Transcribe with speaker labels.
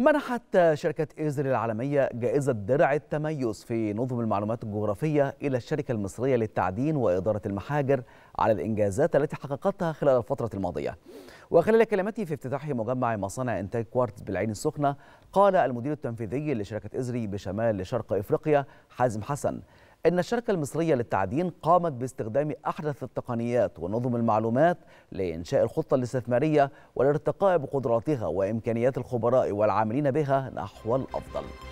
Speaker 1: منحت شركة إيزر العالمية جائزة درع التميز في نظم المعلومات الجغرافية إلى الشركة المصرية للتعدين وإدارة المحاجر على الإنجازات التي حققتها خلال الفترة الماضية وخلال كلمته في افتتاح مجمع مصانع إنتاج كوارتز بالعين السخنة قال المدير التنفيذي لشركة إيزري بشمال شرق إفريقيا حازم حسن إن الشركة المصرية للتعدين قامت باستخدام أحدث التقنيات ونظم المعلومات لإنشاء الخطة الاستثمارية والارتقاء بقدراتها وإمكانيات الخبراء والعاملين بها نحو الأفضل